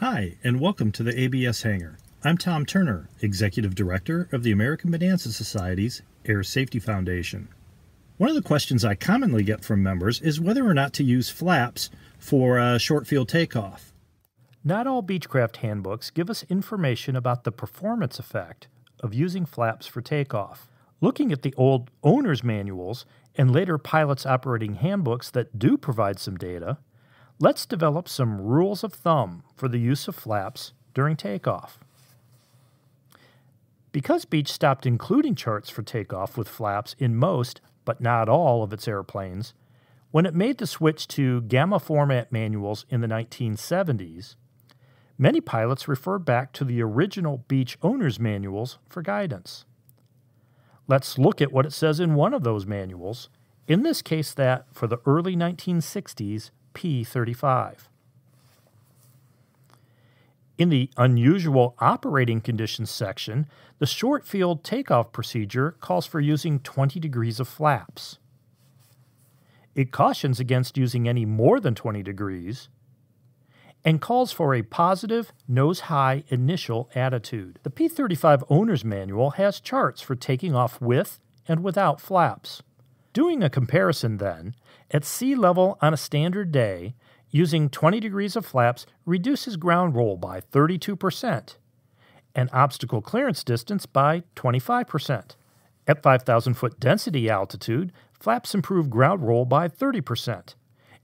Hi, and welcome to the ABS Hangar. I'm Tom Turner, Executive Director of the American Bonanza Society's Air Safety Foundation. One of the questions I commonly get from members is whether or not to use flaps for a short field takeoff. Not all Beechcraft handbooks give us information about the performance effect of using flaps for takeoff. Looking at the old owner's manuals and later pilots' operating handbooks that do provide some data, let's develop some rules of thumb for the use of flaps during takeoff. Because Beech stopped including charts for takeoff with flaps in most, but not all, of its airplanes, when it made the switch to gamma format manuals in the 1970s, many pilots referred back to the original Beech owner's manuals for guidance. Let's look at what it says in one of those manuals, in this case, that for the early 1960s P35. In the unusual operating conditions section, the short field takeoff procedure calls for using 20 degrees of flaps. It cautions against using any more than 20 degrees and calls for a positive, nose high initial attitude. The P 35 Owner's Manual has charts for taking off with and without flaps. Doing a comparison then, at sea level on a standard day, using 20 degrees of flaps reduces ground roll by 32% and obstacle clearance distance by 25%. At 5,000 foot density altitude, flaps improve ground roll by 30%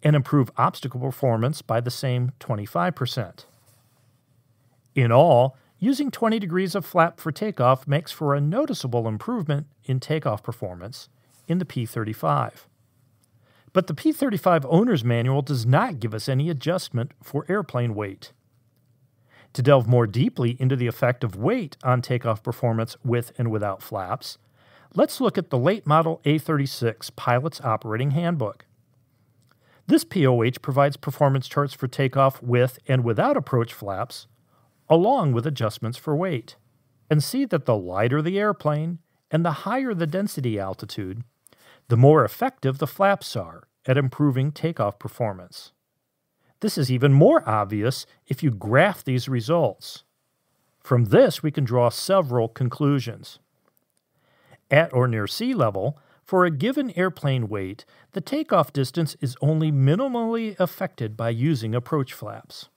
and improve obstacle performance by the same 25%. In all, using 20 degrees of flap for takeoff makes for a noticeable improvement in takeoff performance in the P 35. But the P 35 Owner's Manual does not give us any adjustment for airplane weight. To delve more deeply into the effect of weight on takeoff performance with and without flaps, let's look at the late model A 36 Pilot's Operating Handbook. This POH provides performance charts for takeoff with and without approach flaps, along with adjustments for weight. And see that the lighter the airplane and the higher the density altitude, the more effective the flaps are at improving takeoff performance. This is even more obvious if you graph these results. From this, we can draw several conclusions. At or near sea level, for a given airplane weight, the takeoff distance is only minimally affected by using approach flaps.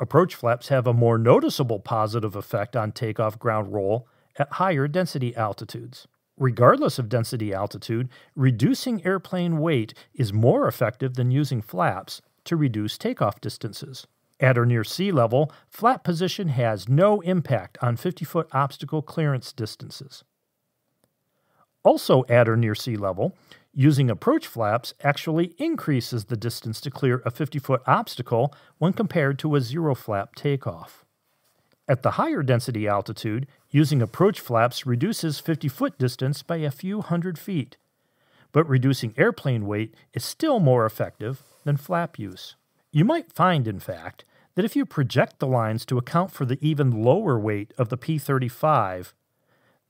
Approach flaps have a more noticeable positive effect on takeoff ground roll at higher density altitudes. Regardless of density altitude, reducing airplane weight is more effective than using flaps to reduce takeoff distances. At or near sea level, flap position has no impact on 50 foot obstacle clearance distances. Also, at or near sea level, using approach flaps actually increases the distance to clear a 50 foot obstacle when compared to a zero flap takeoff. At the higher density altitude, using approach flaps reduces 50 foot distance by a few hundred feet. But reducing airplane weight is still more effective than flap use. You might find, in fact, that if you project the lines to account for the even lower weight of the P 35,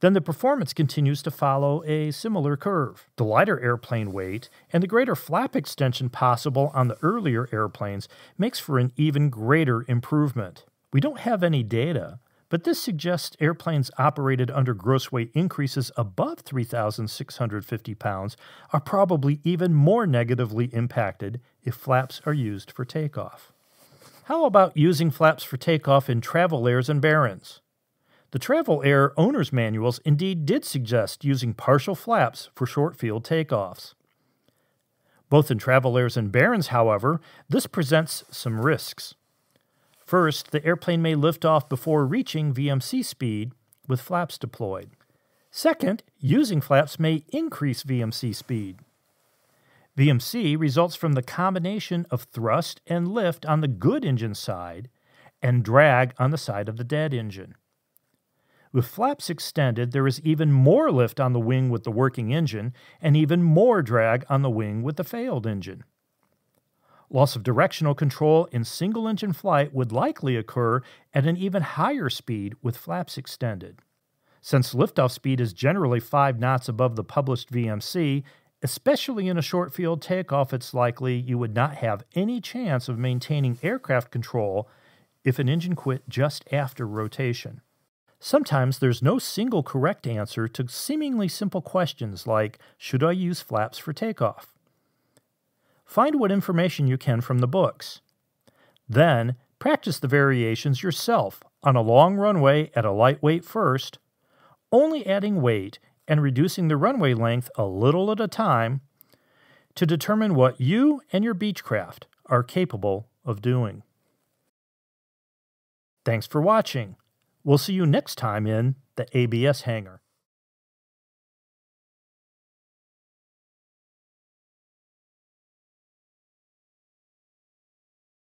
then the performance continues to follow a similar curve. The lighter airplane weight and the greater flap extension possible on the earlier airplanes makes for an even greater improvement. We don't have any data, but this suggests airplanes operated under gross weight increases above 3,650 pounds are probably even more negatively impacted if flaps are used for takeoff. How about using flaps for takeoff in travel airs and barons? The Travel Air owner's manuals indeed did suggest using partial flaps for short field takeoffs. Both in Travel Airs and Barons, however, this presents some risks. First, the airplane may lift off before reaching VMC speed with flaps deployed. Second, using flaps may increase VMC speed. VMC results from the combination of thrust and lift on the good engine side and drag on the side of the dead engine. With flaps extended, there is even more lift on the wing with the working engine and even more drag on the wing with the failed engine. Loss of directional control in single engine flight would likely occur at an even higher speed with flaps extended. Since liftoff speed is generally 5 knots above the published VMC, especially in a short field takeoff, it's likely you would not have any chance of maintaining aircraft control if an engine quit just after rotation. Sometimes there's no single correct answer to seemingly simple questions like should I use flaps for takeoff? find what information you can from the books. Then, practice the variations yourself on a long runway at a lightweight first, only adding weight and reducing the runway length a little at a time to determine what you and your Beechcraft are capable of doing. Thanks for watching. We'll see you next time in the ABS Hangar.